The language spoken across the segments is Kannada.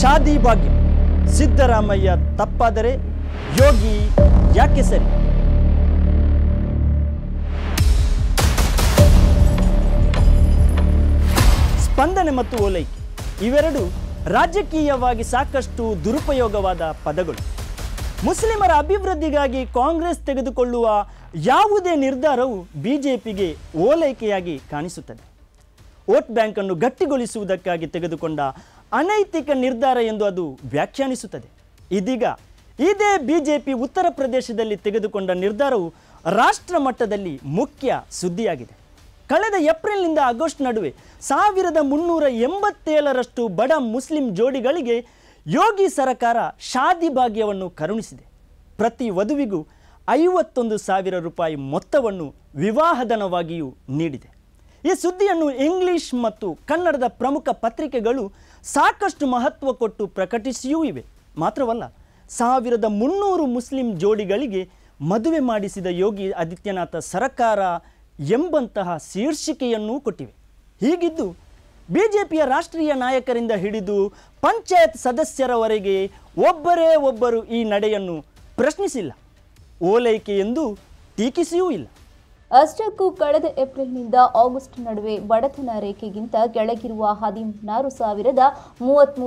ಶಾದಿ ಭಾಗ್ಯ ಸಿದ್ದರಾಮಯ್ಯ ತಪ್ಪಾದರೆ ಯೋಗಿ ಯಾಕೆ ಸರಿ ಸ್ಪಂದನೆ ಮತ್ತು ಓಲೈಕೆ ಇವೆರಡು ರಾಜಕೀಯವಾಗಿ ಸಾಕಷ್ಟು ದುರುಪಯೋಗವಾದ ಪದಗಳು ಮುಸ್ಲಿಮರ ಅಭಿವೃದ್ಧಿಗಾಗಿ ಕಾಂಗ್ರೆಸ್ ತೆಗೆದುಕೊಳ್ಳುವ ಯಾವುದೇ ನಿರ್ಧಾರವು ಬಿಜೆಪಿಗೆ ಓಲೈಕೆಯಾಗಿ ಕಾಣಿಸುತ್ತದೆ ವೋಟ್ ಬ್ಯಾಂಕನ್ನು ಗಟ್ಟಿಗೊಳಿಸುವುದಕ್ಕಾಗಿ ತೆಗೆದುಕೊಂಡ ಅನೈತಿಕ ನಿರ್ಧಾರ ಎಂದು ಅದು ವ್ಯಾಖ್ಯಾನಿಸುತ್ತದೆ ಇದೀಗ ಇದೇ ಬಿಜೆಪಿ ಉತ್ತರ ಪ್ರದೇಶದಲ್ಲಿ ತೆಗೆದುಕೊಂಡ ನಿರ್ಧಾರವು ರಾಷ್ಟ್ರ ಮಟ್ಟದಲ್ಲಿ ಮುಖ್ಯ ಸುದ್ದಿಯಾಗಿದೆ ಕಳೆದ ಏಪ್ರಿಲ್ನಿಂದ ಆಗಸ್ಟ್ ನಡುವೆ ಸಾವಿರದ ಮುನ್ನೂರ ಎಂಬತ್ತೇಳರಷ್ಟು ಬಡ ಮುಸ್ಲಿಂ ಜೋಡಿಗಳಿಗೆ ಯೋಗಿ ಸರಕಾರ ಶಾದಿ ಭಾಗ್ಯವನ್ನು ಕರುಣಿಸಿದೆ ಪ್ರತಿ ವಧುವಿಗೂ ಐವತ್ತೊಂದು ಸಾವಿರ ರೂಪಾಯಿ ಮೊತ್ತವನ್ನು ವಿವಾಹಧನವಾಗಿಯೂ ನೀಡಿದೆ ಈ ಸುದ್ದಿಯನ್ನು ಇಂಗ್ಲಿಷ್ ಮತ್ತು ಕನ್ನಡದ ಪ್ರಮುಖ ಪತ್ರಿಕೆಗಳು ಸಾಕಷ್ಟು ಮಹತ್ವ ಕೊಟ್ಟು ಪ್ರಕಟಿಸಿಯೂ ಇವೆ ಮಾತ್ರವಲ್ಲ ಸಾವಿರದ ಮುನ್ನೂರು ಮುಸ್ಲಿಂ ಜೋಡಿಗಳಿಗೆ ಮದುವೆ ಮಾಡಿಸಿದ ಯೋಗಿ ಆದಿತ್ಯನಾಥ ಸರಕಾರ ಎಂಬಂತಹ ಶೀರ್ಷಿಕೆಯನ್ನೂ ಕೊಟ್ಟಿವೆ ಹೀಗಿದ್ದು ಬಿ ಜೆ ಪಿಯ ರಾಷ್ಟ್ರೀಯ ನಾಯಕರಿಂದ ಹಿಡಿದು ಪಂಚಾಯತ್ ಸದಸ್ಯರವರೆಗೆ ಒಬ್ಬರೇ ಒಬ್ಬರು ಈ ನಡೆಯನ್ನು ಪ್ರಶ್ನಿಸಿಲ್ಲ ಓಲೈಕೆ ಎಂದು ಟೀಕಿಸಿಯೂ ಇಲ್ಲ ಅಷ್ಟಕ್ಕೂ ಕಳೆದ ಏಪ್ರಿಲ್ನಿಂದ ಆಗಸ್ಟ್ ನಡುವೆ ಬಡತನ ರೇಖೆಗಿಂತ ಕೆಳಗಿರುವ ಹದಿನಾರು ಸಾವಿರದ ಮೂವತ್ತ್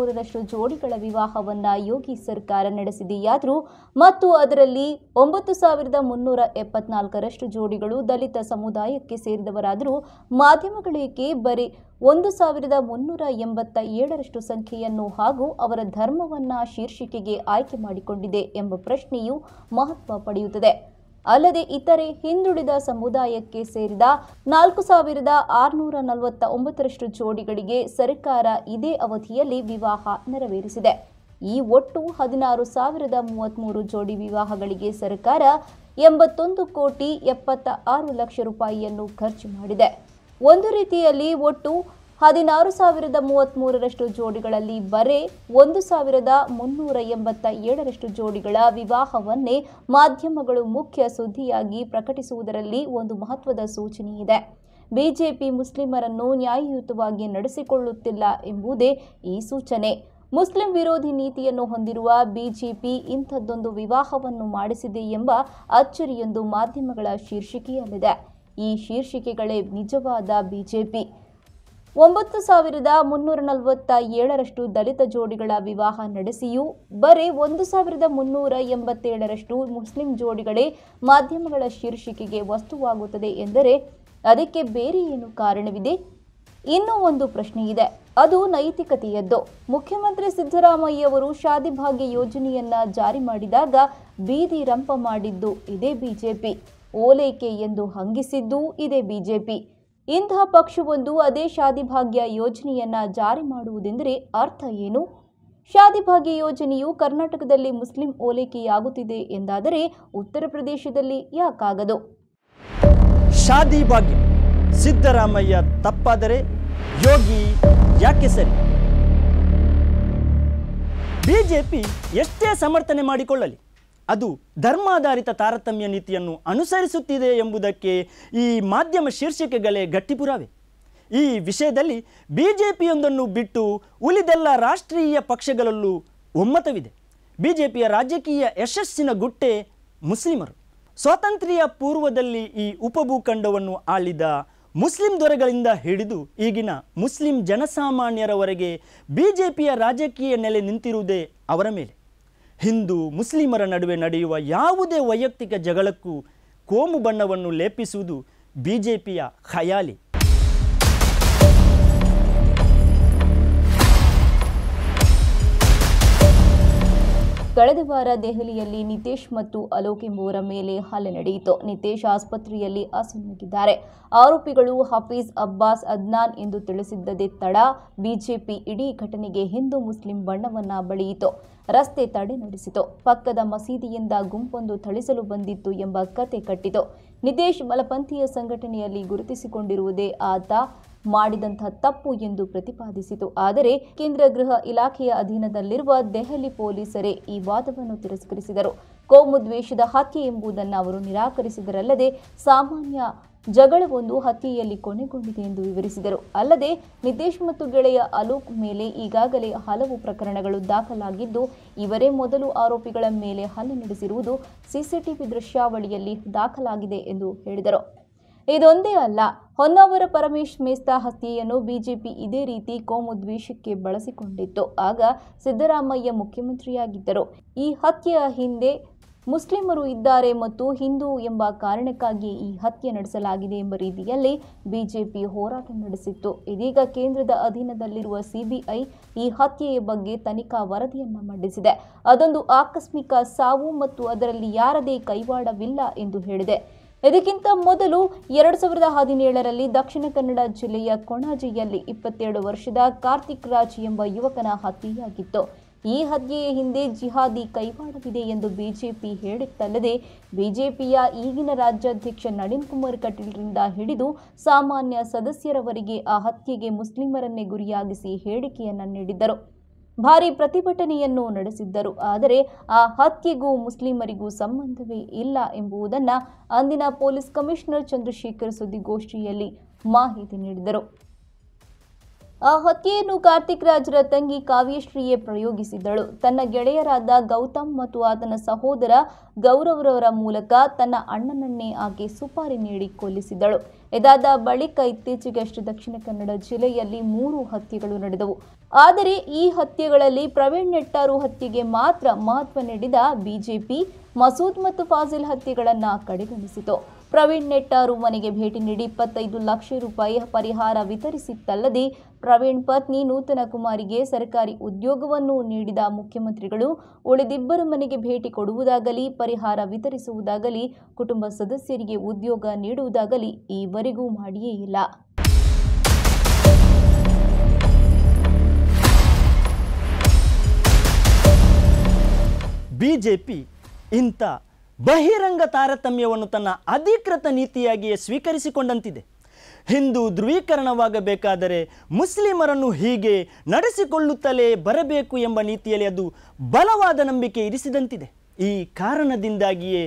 ಜೋಡಿಗಳ ವಿವಾಹವನ್ನ ಯೋಗಿ ಸರ್ಕಾರ ನಡೆಸಿದೆಯಾದರೂ ಮತ್ತು ಅದರಲ್ಲಿ ಒಂಬತ್ತು ಸಾವಿರದ ಮುನ್ನೂರ ಎಪ್ಪತ್ನಾಲ್ಕರಷ್ಟು ಜೋಡಿಗಳು ದಲಿತ ಸಮುದಾಯಕ್ಕೆ ಸೇರಿದವರಾದರೂ ಮಾಧ್ಯಮಗಳಿಗೆ ಬರೀ ಒಂದು ಸಾವಿರದ ಮುನ್ನೂರ ಎಂಬತ್ತ ಏಳರಷ್ಟು ಸಂಖ್ಯೆಯನ್ನು ಹಾಗೂ ಅವರ ಧರ್ಮವನ್ನು ಶೀರ್ಷಿಕೆಗೆ ಆಯ್ಕೆ ಮಾಡಿಕೊಂಡಿದೆ ಎಂಬ ಪ್ರಶ್ನೆಯು ಮಹತ್ವ ಪಡೆಯುತ್ತದೆ ಅಲ್ಲದೆ ಇತರೆ ಹಿಂದುಳಿದ ಸಮುದಾಯಕ್ಕೆ ಸೇರಿದ ನಾಲ್ಕು ಸಾವಿರದ ಆರುನೂರ ನಲವತ್ತ ಒಂಬತ್ತರಷ್ಟು ಜೋಡಿಗಳಿಗೆ ಸರ್ಕಾರ ಇದೇ ಅವಧಿಯಲ್ಲಿ ವಿವಾಹ ನೆರವೇರಿಸಿದೆ ಈ ಒಟ್ಟು ಹದಿನಾರು ಸಾವಿರದ ಮೂವತ್ತ್ಮೂರು ಜೋಡಿ ವಿವಾಹಗಳಿಗೆ ಸರ್ಕಾರ ಎಂಬತ್ತೊಂದು ಕೋಟಿ ಎಪ್ಪತ್ತ ಆರು ಲಕ್ಷ ರೂಪಾಯಿಯನ್ನು ಖರ್ಚು ಮಾಡಿದೆ ಒಂದು ರೀತಿಯಲ್ಲಿ ಒಟ್ಟು ಹದಿನಾರು ಸಾವಿರದ ಮೂವತ್ತ್ಮೂರರಷ್ಟು ಜೋಡಿಗಳಲ್ಲಿ ಬರೇ ಒಂದು ಸಾವಿರದ ಮುನ್ನೂರ ಎಂಬತ್ತ ಏಳರಷ್ಟು ಜೋಡಿಗಳ ವಿವಾಹವನ್ನೇ ಮಾಧ್ಯಮಗಳು ಮುಖ್ಯ ಸುದ್ದಿಯಾಗಿ ಪ್ರಕಟಿಸುವುದರಲ್ಲಿ ಒಂದು ಮಹತ್ವದ ಸೂಚನೆಯಿದೆ ಬಿಜೆಪಿ ಮುಸ್ಲಿಮರನ್ನು ನ್ಯಾಯಯುತವಾಗಿ ನಡೆಸಿಕೊಳ್ಳುತ್ತಿಲ್ಲ ಎಂಬುದೇ ಈ ಸೂಚನೆ ಮುಸ್ಲಿಂ ವಿರೋಧಿ ನೀತಿಯನ್ನು ಹೊಂದಿರುವ ಬಿಜೆಪಿ ಇಂಥದ್ದೊಂದು ವಿವಾಹವನ್ನು ಮಾಡಿಸಿದೆ ಎಂಬ ಅಚ್ಚರಿಯೊಂದು ಮಾಧ್ಯಮಗಳ ಶೀರ್ಷಿಕೆಯಲ್ಲಿದೆ ಈ ಶೀರ್ಷಿಕೆಗಳೇ ನಿಜವಾದ ಬಿಜೆಪಿ ಒಂಬತ್ತು ಸಾವಿರದ ಮುನ್ನೂರ ನಲವತ್ತ ಏಳರಷ್ಟು ದಲಿತ ಜೋಡಿಗಳ ವಿವಾಹ ನಡೆಸಿಯೂ ಬರೀ ಒಂದು ಸಾವಿರದ ಮುನ್ನೂರ ಎಂಬತ್ತೇಳರಷ್ಟು ಮುಸ್ಲಿಂ ಜೋಡಿಗಳೇ ಮಾಧ್ಯಮಗಳ ಶೀರ್ಷಿಕೆಗೆ ವಸ್ತುವಾಗುತ್ತದೆ ಎಂದರೆ ಅದಕ್ಕೆ ಬೇರೆ ಏನು ಕಾರಣವಿದೆ ಇನ್ನೂ ಒಂದು ಪ್ರಶ್ನೆ ಇದೆ ಅದು ನೈತಿಕತೆಯದ್ದು ಮುಖ್ಯಮಂತ್ರಿ ಸಿದ್ದರಾಮಯ್ಯವರು ಶಾದಿ ಭಾಗ್ಯ ಯೋಜನೆಯನ್ನ ಜಾರಿ ಮಾಡಿದಾಗ ಬೀದಿ ರಂಪ ಮಾಡಿದ್ದು ಇದೇ ಬಿಜೆಪಿ ಓಲೈಕೆ ಎಂದು ಹಂಗಿಸಿದ್ದು ಇದೇ ಬಿಜೆಪಿ ಇಂತಹ ಪಕ್ಷವೊಂದು ಅದೇ ಶಾದಿಭಾಗ್ಯ ಯೋಜನೆಯನ್ನ ಜಾರಿ ಮಾಡುವುದೆಂದರೆ ಅರ್ಥ ಏನು ಶಾದಿಭಾಗ್ಯ ಯೋಜನೆಯು ಕರ್ನಾಟಕದಲ್ಲಿ ಮುಸ್ಲಿಂ ಓಲೈಕೆಯಾಗುತ್ತಿದೆ ಎಂದಾದರೆ ಉತ್ತರ ಪ್ರದೇಶದಲ್ಲಿ ಯಾಕಾಗದು ಶಾದಿಭಾಗ್ಯ ಸಿದ್ದರಾಮಯ್ಯ ತಪ್ಪಾದರೆ ಯೋಗಿ ಯಾಕೆ ಸರಿ ಬಿಜೆಪಿ ಎಷ್ಟೇ ಸಮರ್ಥನೆ ಮಾಡಿಕೊಳ್ಳಲಿ ಅದು ಧರ್ಮಾಧಾರಿತ ತಾರತಮ್ಯ ನೀತಿಯನ್ನು ಅನುಸರಿಸುತ್ತಿದೆ ಎಂಬುದಕ್ಕೆ ಈ ಮಾಧ್ಯಮ ಶೀರ್ಷಿಕೆಗಳೇ ಗಟ್ಟಿಪುರಾವೆ ಈ ವಿಷಯದಲ್ಲಿ ಬಿ ಜೆ ಪಿಯೊಂದನ್ನು ಬಿಟ್ಟು ಉಳಿದೆಲ್ಲ ರಾಷ್ಟ್ರೀಯ ಪಕ್ಷಗಳಲ್ಲೂ ಒಮ್ಮತವಿದೆ ಬಿ ಜೆ ಪಿಯ ರಾಜಕೀಯ ಯಶಸ್ಸಿನ ಗುಟ್ಟೆ ಮುಸ್ಲಿಮರು ಸ್ವಾತಂತ್ರ್ಯ ಪೂರ್ವದಲ್ಲಿ ಈ ಉಪಭೂಖಂಡವನ್ನು ಆಳಿದ ಮುಸ್ಲಿಂ ದೊರೆಗಳಿಂದ ಹಿಡಿದು ಈಗಿನ ಮುಸ್ಲಿಂ ಜನಸಾಮಾನ್ಯರವರೆಗೆ ಬಿ ಜೆ ಪಿಯ ರಾಜಕೀಯ ನೆಲೆ ನಿಂತಿರುವುದೇ ಅವರ ಮೇಲೆ ಹಿಂದೂ ಮುಸ್ಲಿಮರ ನಡುವೆ ನಡೆಯುವ ಯಾವುದೇ ವೈಯಕ್ತಿಕ ಜಗಳಕ್ಕೂ ಕೋಮು ಬಣ್ಣವನ್ನು ಲೇಪಿಸುವುದು ಬಿ ಜೆ ಪಿಯ ಖಯಾಲಿ ಕಳೆದ ವಾರ ದೆಹಲಿಯಲ್ಲಿ ನಿತೇಶ್ ಮತ್ತು ಅಲೋಕ್ ಎಂಬುವರ ಮೇಲೆ ಹಲ್ಲೆ ನಡೆಯಿತು ನಿತೇಶ್ ಆಸ್ಪತ್ರೆಯಲ್ಲಿ ಅಸುನಾಗಿದ್ದಾರೆ ಆರೋಪಿಗಳು ಹಫೀಜ್ ಅಬ್ಬಾಸ್ ಅದ್ನಾನ್ ಎಂದು ತಿಳಿಸಿದ್ದದೇ ತಡ ಬಿಜೆಪಿ ಇಡೀ ಘಟನೆಗೆ ಹಿಂದೂ ಮುಸ್ಲಿಂ ಬಣ್ಣವನ್ನ ಬಳಿಯಿತು ರಸ್ತೆ ತಡೆ ನಡೆಸಿತು ಪಕ್ಕದ ಮಸೀದಿಯಿಂದ ಗುಂಪೊಂದು ಥಳಿಸಲು ಬಂದಿತ್ತು ಎಂಬ ಕತೆ ಕಟ್ಟಿತು ನಿತೇಶ್ ಮಲಪಂಥೀಯ ಸಂಘಟನೆಯಲ್ಲಿ ಗುರುತಿಸಿಕೊಂಡಿರುವುದೇ ಆತ ಮಾಡಿದಂತಹ ತಪ್ಪು ಎಂದು ಪ್ರತಿಪಾದಿಸಿತು ಆದರೆ ಕೇಂದ್ರ ಗೃಹ ಇಲಾಖೆಯ ಅಧೀನದಲ್ಲಿರುವ ದೆಹಲಿ ಪೊಲೀಸರೇ ಈ ವಾದವನ್ನು ತಿರಸ್ಕರಿಸಿದರು ಕೋಮು ದ್ವೇಷದ ಹತ್ಯೆ ಎಂಬುದನ್ನು ಅವರು ನಿರಾಕರಿಸಿದರಲ್ಲದೆ ಸಾಮಾನ್ಯ ಜಗಳವೊಂದು ಹತ್ಯೆಯಲ್ಲಿ ಕೊನೆಗೊಂಡಿದೆ ಎಂದು ವಿವರಿಸಿದರು ಅಲ್ಲದೆ ನಿತೇಶ್ ಮತ್ತು ಗೆಳೆಯ ಅಲೋಕ್ ಮೇಲೆ ಈಗಾಗಲೇ ಹಲವು ಪ್ರಕರಣಗಳು ದಾಖಲಾಗಿದ್ದು ಇವರೇ ಮೊದಲು ಆರೋಪಿಗಳ ಮೇಲೆ ಹಲ್ಲೆ ನಡೆಸಿರುವುದು ಸಿಸಿಟಿವಿ ದೃಶ್ಯಾವಳಿಯಲ್ಲಿ ದಾಖಲಾಗಿದೆ ಎಂದು ಹೇಳಿದರು ಇದೊಂದೇ ಅಲ್ಲ ಹೊನ್ನಾವರ ಪರಮೇಶ್ ಮೇಸ್ತಾ ಹತ್ಯೆಯನ್ನು ಬಿಜೆಪಿ ಇದೇ ರೀತಿ ಕೋಮುದ್ವೇಷಕ್ಕೆ ಬಳಸಿಕೊಂಡಿತ್ತು ಆಗ ಸಿದ್ದರಾಮಯ್ಯ ಮುಖ್ಯಮಂತ್ರಿಯಾಗಿದ್ದರು ಈ ಹತ್ಯೆಯ ಹಿಂದೆ ಮುಸ್ಲಿಮರು ಇದ್ದಾರೆ ಮತ್ತು ಹಿಂದೂ ಎಂಬ ಕಾರಣಕ್ಕಾಗಿ ಈ ಹತ್ಯೆ ನಡೆಸಲಾಗಿದೆ ಎಂಬ ರೀತಿಯಲ್ಲಿ ಬಿಜೆಪಿ ಹೋರಾಟ ನಡೆಸಿತ್ತು ಇದೀಗ ಕೇಂದ್ರದ ಅಧೀನದಲ್ಲಿರುವ ಸಿಬಿಐ ಈ ಹತ್ಯೆಯ ಬಗ್ಗೆ ತನಿಖಾ ವರದಿಯನ್ನು ಮಂಡಿಸಿದೆ ಅದೊಂದು ಆಕಸ್ಮಿಕ ಸಾವು ಮತ್ತು ಅದರಲ್ಲಿ ಯಾರದೇ ಕೈವಾಡವಿಲ್ಲ ಎಂದು ಹೇಳಿದೆ ಇದಕ್ಕಿಂತ ಮೊದಲು ಎರಡು ಸಾವಿರದ ಹದಿನೇಳರಲ್ಲಿ ದಕ್ಷಿಣ ಕನ್ನಡ ಜಿಲ್ಲೆಯ ಕೊಣಾಜಿಯಲ್ಲಿ ಇಪ್ಪತ್ತೆರಡು ವರ್ಷದ ಕಾರ್ತಿಕ್ ರಾಜ್ ಎಂಬ ಯುವಕನ ಹತ್ಯೆಯಾಗಿತ್ತು ಈ ಹತ್ಯೆಯ ಹಿಂದೆ ಜಿಹಾದಿ ಕೈವಾಡವಿದೆ ಎಂದು ಬಿಜೆಪಿ ಹೇಳಿತ್ತಲ್ಲದೆ ಬಿಜೆಪಿಯ ಈಗಿನ ರಾಜ್ಯಾಧ್ಯಕ್ಷ ನಳಿನ್ ಕುಮಾರ್ ಕಟೀಲ್ರಿಂದ ಹಿಡಿದು ಸಾಮಾನ್ಯ ಸದಸ್ಯರವರೆಗೆ ಆ ಹತ್ಯೆಗೆ ಮುಸ್ಲಿಮರನ್ನೇ ಗುರಿಯಾಗಿಸಿ ಹೇಳಿಕೆಯನ್ನು ನೀಡಿದ್ದರು ಭಾರಿ ಪ್ರತಿಭಟನೆಯನ್ನು ನಡೆಸಿದ್ದರು ಆದರೆ ಆ ಹತ್ಯೆಗೂ ಮುಸ್ಲಿಮರಿಗೂ ಸಂಬಂಧವೇ ಇಲ್ಲ ಎಂಬುದನ್ನು ಅಂದಿನ ಪೊಲೀಸ್ ಕಮಿಷನರ್ ಚಂದ್ರಶೇಖರ್ ಸುದ್ದಿಗೋಷ್ಠಿಯಲ್ಲಿ ಮಾಹಿತಿ ನೀಡಿದರು ಆ ಹತ್ಯೆಯನ್ನು ಕಾರ್ತಿಕ್ ರಾಜರ ತಂಗಿ ಕಾವ್ಯಶ್ರೀಯೇ ಪ್ರಯೋಗಿಸಿದ್ದಳು ತನ್ನ ಗೆಳೆಯರಾದ ಗೌತಮ್ ಮತ್ತು ಆತನ ಸಹೋದರ ಗೌರವ್ರವರ ಮೂಲಕ ತನ್ನ ಅಣ್ಣನನ್ನೇ ಆಕೆ ಸುಪಾರಿ ನೀಡಿ ಕೊಲ್ಲಿಸಿದಳು ಇದಾದ ಬಳಿಕ ಇತ್ತೀಚೆಗಷ್ಟು ದಕ್ಷಿಣ ಕನ್ನಡ ಜಿಲ್ಲೆಯಲ್ಲಿ ಮೂರು ಹತ್ಯೆಗಳು ನಡೆದವು ಆದರೆ ಈ ಹತ್ಯೆಗಳಲ್ಲಿ ಪ್ರವೀಣ್ ನೆಟ್ಟಾರು ಹತ್ಯೆಗೆ ಮಾತ್ರ ಮಹತ್ವ ನೀಡಿದ ಬಿಜೆಪಿ ಮಸೂದ್ ಮತ್ತು ಫಾಜಿಲ್ ಹತ್ಯೆಗಳನ್ನು ಕಡೆಗಣಿಸಿತು ಪ್ರವೀಣ್ ನೆಟ್ಟಾರು ಮನೆಗೆ ಭೇಟಿ ನೀಡಿ ಇಪ್ಪತ್ತೈದು ಲಕ್ಷ ರೂಪಾಯಿ ಪರಿಹಾರ ವಿತರಿಸಿತ್ತಲ್ಲದೆ ಪ್ರವೀಣ್ ಪತ್ನಿ ನೂತನ ಕುಮಾರಿಗೆ ಸರ್ಕಾರಿ ಉದ್ಯೋಗವನ್ನು ನೀಡಿದ ಮುಖ್ಯಮಂತ್ರಿಗಳು ಉಳಿದಿಬ್ಬರ ಮನೆಗೆ ಭೇಟಿ ಕೊಡುವುದಾಗಲಿ ಪರಿಹಾರ ವಿತರಿಸುವುದಾಗಲಿ ಕುಟುಂಬ ಸದಸ್ಯರಿಗೆ ಉದ್ಯೋಗ ನೀಡುವುದಾಗಲಿ ಈವರೆಗೂ ಮಾಡಿಯೇ ಇಲ್ಲ ಬಿಜೆಪಿ ಇಂಥ ಬಹಿರಂಗ ತಾರತಮ್ಯವನ್ನು ತನ್ನ ಅಧಿಕೃತ ನೀತಿಯಾಗಿಯೇ ಸ್ವೀಕರಿಸಿಕೊಂಡಂತಿದೆ ಹಿಂದೂ ಧ್ರುವೀಕರಣವಾಗಬೇಕಾದರೆ ಮುಸ್ಲಿಮರನ್ನು ಹೀಗೆ ನಡೆಸಿಕೊಳ್ಳುತ್ತಲೇ ಬರಬೇಕು ಎಂಬ ನೀತಿಯಲ್ಲಿ ಅದು ಬಲವಾದ ನಂಬಿಕೆ ಇರಿಸಿದಂತಿದೆ ಈ ಕಾರಣದಿಂದಾಗಿಯೇ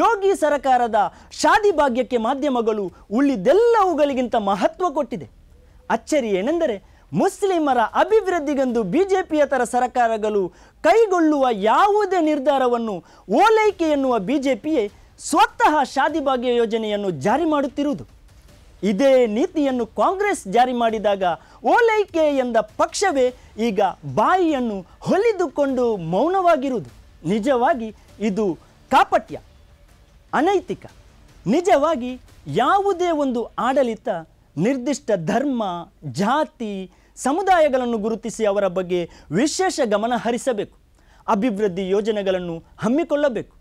ಯೋಗಿ ಸರಕಾರದ ಶಾದಿ ಭಾಗ್ಯಕ್ಕೆ ಮಾಧ್ಯಮಗಳು ಉಳಿದೆಲ್ಲವುಗಳಿಗಿಂತ ಮಹತ್ವ ಕೊಟ್ಟಿದೆ ಅಚ್ಚರಿ ಏನೆಂದರೆ ಮುಸ್ಲಿಮರ ಅಭಿವೃದ್ಧಿಗೆಂದು ಬಿಜೆಪಿಯ ತರ ಸರ್ಕಾರಗಳು ಕೈಗೊಳ್ಳುವ ಯಾವುದೇ ನಿರ್ಧಾರವನ್ನು ಓಲೈಕೆ ಎನ್ನುವ ಬಿಜೆಪಿಯೇ ಸ್ವತಃ ಶಾದಿಭಾಗ್ಯ ಯೋಜನೆಯನ್ನು ಜಾರಿ ಮಾಡುತ್ತಿರುವುದು ಇದೇ ನೀತಿಯನ್ನು ಕಾಂಗ್ರೆಸ್ ಜಾರಿ ಮಾಡಿದಾಗ ಓಲೈಕೆ ಎಂದ ಪಕ್ಷವೇ ಈಗ ಬಾಯಿಯನ್ನು ಹೊಲಿದುಕೊಂಡು ಮೌನವಾಗಿರುವುದು ನಿಜವಾಗಿ ಇದು ಕಾಪಟ್ಯ ಅನೈತಿಕ ನಿಜವಾಗಿ ಯಾವುದೇ ಒಂದು ಆಡಳಿತ ನಿರ್ದಿಷ್ಟ ಧರ್ಮ ಜಾತಿ ಸಮುದಾಯಗಳನ್ನು ಗುರುತಿಸಿ ಅವರ ಬಗ್ಗೆ ವಿಶೇಷ ಗಮನ ಹರಿಸಬೇಕು ಅಭಿವೃದ್ಧಿ ಯೋಜನೆಗಳನ್ನು ಹಮ್ಮಿಕೊಳ್ಳಬೇಕು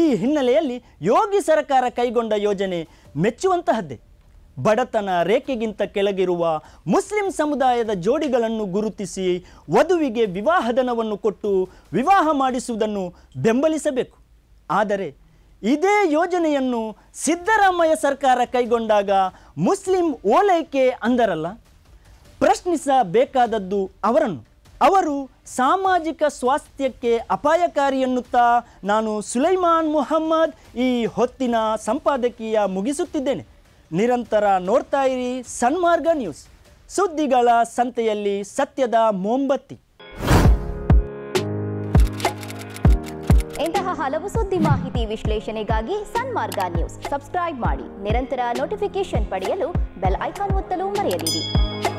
ಈ ಹಿನ್ನೆಲೆಯಲ್ಲಿ ಯೋಗಿ ಸರ್ಕಾರ ಕೈಗೊಂಡ ಯೋಜನೆ ಮೆಚ್ಚುವಂತಹದ್ದೇ ಬಡತನ ರೇಖೆಗಿಂತ ಕೆಳಗಿರುವ ಮುಸ್ಲಿಂ ಸಮುದಾಯದ ಜೋಡಿಗಳನ್ನು ಗುರುತಿಸಿ ವಧುವಿಗೆ ವಿವಾಹಧನವನ್ನು ಕೊಟ್ಟು ವಿವಾಹ ಮಾಡಿಸುವುದನ್ನು ಬೆಂಬಲಿಸಬೇಕು ಆದರೆ ಇದೇ ಯೋಜನೆಯನ್ನು ಸಿದ್ದರಾಮಯ್ಯ ಸರ್ಕಾರ ಕೈಗೊಂಡಾಗ ಮುಸ್ಲಿಂ ಓಲೈಕೆ ಅಂದರಲ್ಲ ಪ್ರಶ್ನಿಸಬೇಕಾದದ್ದು ಅವರನ್ನು ಅವರು ಸಾಮಾಜಿಕ ಸ್ವಾಸ್ಥ್ಯಕ್ಕೆ ಅಪಾಯಕಾರಿ ಎನ್ನುತ್ತಾ ನಾನು ಸುಲೈಮಾನ್ ಮುಹಮ್ಮದ್ ಈ ಹೊತ್ತಿನ ಸಂಪಾದಕೀಯ ಮುಗಿಸುತ್ತಿದ್ದೇನೆ ನಿರಂತರ ನೋಡ್ತಾ ಇರಿ ಸನ್ಮಾರ್ಗ ನ್ಯೂಸ್ ಸುದ್ದಿಗಳ ಸಂತೆಯಲ್ಲಿ ಸತ್ಯದ ಮೊಂಬತ್ತಿ ಇಂತಹ ಹಲವು ಸುದ್ದಿ ಮಾಹಿತಿ ವಿಶ್ಲೇಷಣೆಗಾಗಿ ಸನ್ಮಾರ್ಗ ನ್ಯೂಸ್ ಸಬ್ಸ್ಕ್ರೈಬ್ ಮಾಡಿ ನಿರಂತರ ನೋಟಿಫಿಕೇಶನ್ ಪಡೆಯಲು ಬೆಲ್ ಐಕಾನ್ ಒತ್ತಲು ಮರೆಯದಿರಿ